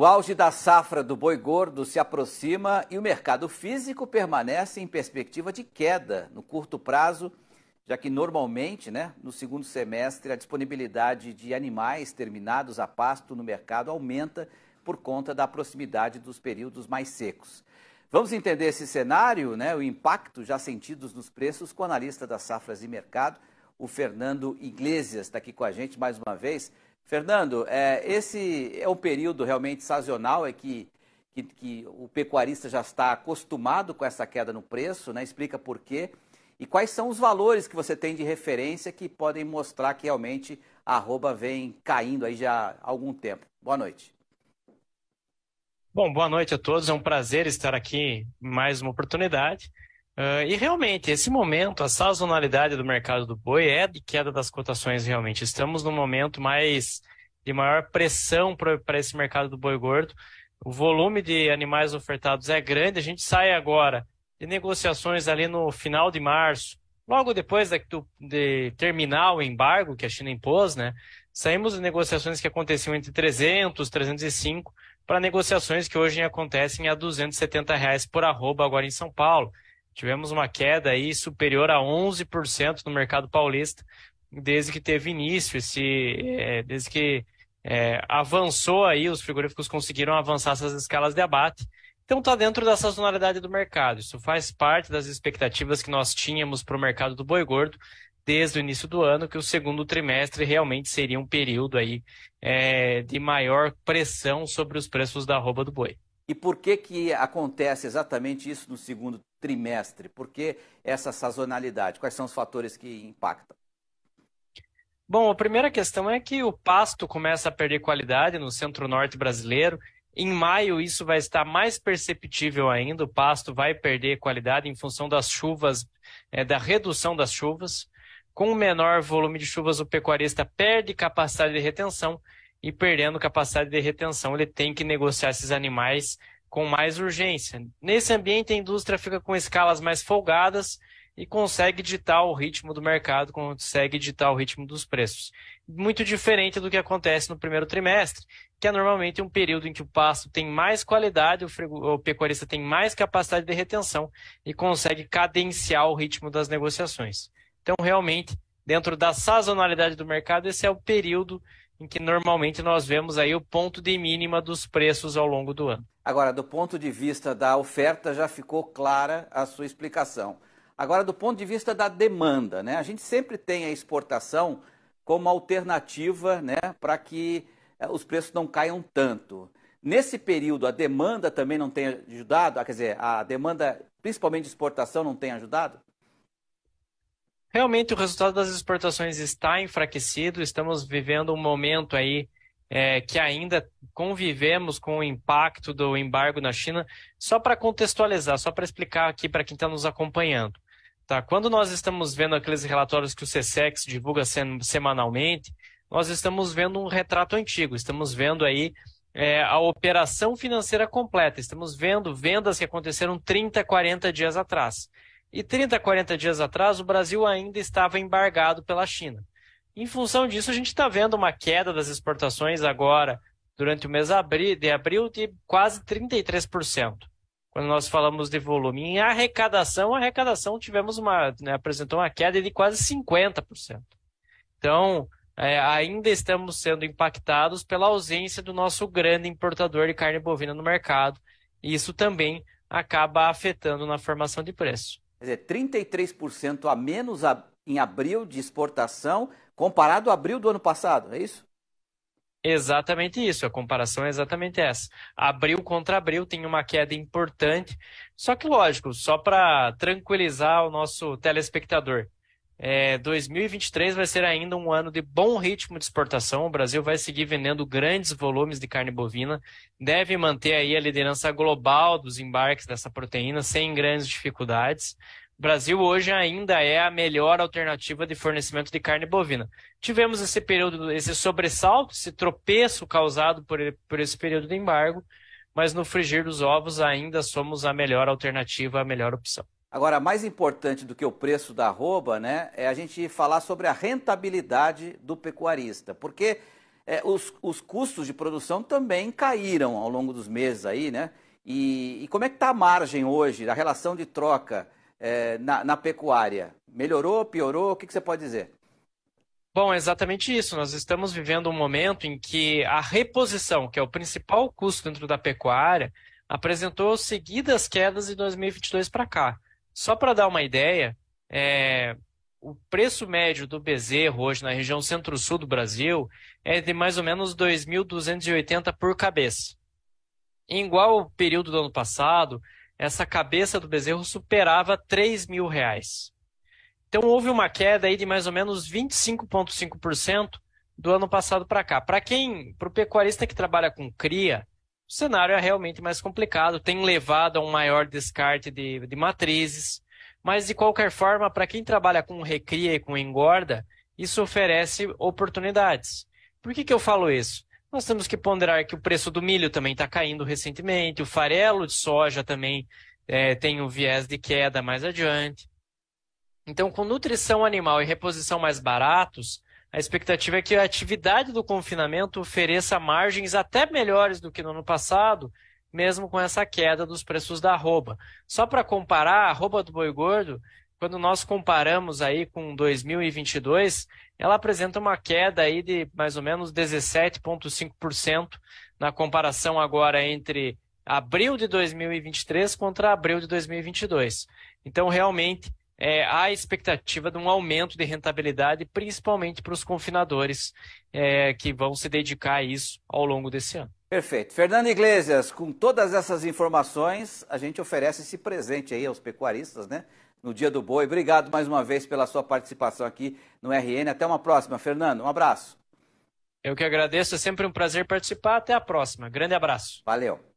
O auge da safra do boi gordo se aproxima e o mercado físico permanece em perspectiva de queda no curto prazo, já que normalmente, né, no segundo semestre, a disponibilidade de animais terminados a pasto no mercado aumenta por conta da proximidade dos períodos mais secos. Vamos entender esse cenário, né, o impacto já sentidos nos preços com o analista das safras e mercado, o Fernando Iglesias, está aqui com a gente mais uma vez. Fernando, é, esse é um período realmente sazonal, é que, que, que, o pecuarista já está acostumado com essa queda no preço, né? explica por quê. E quais são os valores que você tem de referência que podem mostrar que realmente a arroba vem caindo aí já há algum tempo? Boa noite. Bom, boa noite a todos. É um prazer estar aqui mais uma oportunidade. Uh, e realmente, esse momento, a sazonalidade do mercado do boi é de queda das cotações realmente. Estamos num momento mais de maior pressão para esse mercado do boi gordo. O volume de animais ofertados é grande. A gente sai agora de negociações ali no final de março, logo depois da, de terminar o embargo que a China impôs, né? Saímos de negociações que aconteciam entre 300, 305 para negociações que hoje acontecem a 270 reais por arroba agora em São Paulo. Tivemos uma queda aí superior a 11% no mercado paulista desde que teve início esse, é, desde que é, avançou aí, os frigoríficos conseguiram avançar essas escalas de abate. Então está dentro da sazonalidade do mercado. Isso faz parte das expectativas que nós tínhamos para o mercado do boi gordo desde o início do ano, que o segundo trimestre realmente seria um período aí é, de maior pressão sobre os preços da arroba do boi. E por que que acontece exatamente isso no segundo trimestre? Por que essa sazonalidade? Quais são os fatores que impactam? Bom, a primeira questão é que o pasto começa a perder qualidade no centro-norte brasileiro. Em maio, isso vai estar mais perceptível ainda. O pasto vai perder qualidade em função das chuvas, é, da redução das chuvas. Com o menor volume de chuvas, o pecuarista perde capacidade de retenção e, perdendo capacidade de retenção, ele tem que negociar esses animais com mais urgência. Nesse ambiente, a indústria fica com escalas mais folgadas e consegue ditar o ritmo do mercado, consegue ditar o ritmo dos preços. Muito diferente do que acontece no primeiro trimestre, que é normalmente um período em que o pasto tem mais qualidade, o, frigo, o pecuarista tem mais capacidade de retenção e consegue cadenciar o ritmo das negociações. Então, realmente, dentro da sazonalidade do mercado, esse é o período em que normalmente nós vemos aí o ponto de mínima dos preços ao longo do ano. Agora, do ponto de vista da oferta, já ficou clara a sua explicação. Agora, do ponto de vista da demanda, né? A gente sempre tem a exportação como alternativa, né, para que eh, os preços não caiam tanto. Nesse período, a demanda também não tem ajudado? Ah, quer dizer, a demanda, principalmente de exportação, não tem ajudado? Realmente o resultado das exportações está enfraquecido, estamos vivendo um momento aí é, que ainda convivemos com o impacto do embargo na China. Só para contextualizar, só para explicar aqui para quem está nos acompanhando. Tá? Quando nós estamos vendo aqueles relatórios que o CSEX divulga semanalmente, nós estamos vendo um retrato antigo, estamos vendo aí é, a operação financeira completa, estamos vendo vendas que aconteceram 30, 40 dias atrás. E 30, 40 dias atrás, o Brasil ainda estava embargado pela China. Em função disso, a gente está vendo uma queda das exportações agora, durante o mês de abril, de quase 33%. Quando nós falamos de volume. Em arrecadação, a arrecadação tivemos uma, né, apresentou uma queda de quase 50%. Então, é, ainda estamos sendo impactados pela ausência do nosso grande importador de carne bovina no mercado. E isso também acaba afetando na formação de preço. Quer dizer, 33% a menos a, em abril de exportação comparado a abril do ano passado, é isso? Exatamente isso, a comparação é exatamente essa. Abril contra abril tem uma queda importante, só que lógico, só para tranquilizar o nosso telespectador, é, 2023 vai ser ainda um ano de bom ritmo de exportação. O Brasil vai seguir vendendo grandes volumes de carne bovina, deve manter aí a liderança global dos embarques dessa proteína sem grandes dificuldades. O Brasil hoje ainda é a melhor alternativa de fornecimento de carne bovina. Tivemos esse período, esse sobressalto, esse tropeço causado por, por esse período de embargo, mas no frigir dos ovos ainda somos a melhor alternativa, a melhor opção. Agora, mais importante do que o preço da arroba, né, é a gente falar sobre a rentabilidade do pecuarista, porque é, os, os custos de produção também caíram ao longo dos meses aí, né? E, e como é que está a margem hoje, a relação de troca é, na, na, pecuária? Melhorou, piorou? O que, que você pode dizer? Bom, é exatamente isso. Nós estamos vivendo um momento em que a reposição, que é o principal custo dentro da pecuária, apresentou seguidas quedas de 2022 para cá. Só para dar uma ideia, é, o preço médio do bezerro hoje na região centro-sul do Brasil é de mais ou menos 2.280 por cabeça. Em igual período do ano passado, essa cabeça do bezerro superava 3 mil reais. Então houve uma queda aí de mais ou menos 25,5% do ano passado para cá. Para quem, para o pecuarista que trabalha com cria, o cenário é realmente mais complicado, tem levado a um maior descarte de, de matrizes. Mas, de qualquer forma, para quem trabalha com recria e com engorda, isso oferece oportunidades. Por que, que eu falo isso? Nós temos que ponderar que o preço do milho também está caindo recentemente, o farelo de soja também é, tem um viés de queda mais adiante. Então, com nutrição animal e reposição mais baratos, a expectativa é que a atividade do confinamento ofereça margens até melhores do que no ano passado, mesmo com essa queda dos preços da arroba. Só para comparar, a arroba do boi gordo, quando nós comparamos aí com 2022, ela apresenta uma queda aí de mais ou menos 17,5% na comparação agora entre abril de 2023 contra abril de 2022. Então, realmente, é, há expectativa de um aumento de rentabilidade, principalmente para os confinadores é, que vão se dedicar a isso ao longo desse ano. Perfeito. Fernando Iglesias, com todas essas informações, a gente oferece esse presente aí aos pecuaristas, né? No Dia do Boi. Obrigado mais uma vez pela sua participação aqui no RN. Até uma próxima, Fernando. Um abraço. Eu que agradeço, é sempre um prazer participar. Até a próxima. Grande abraço. Valeu.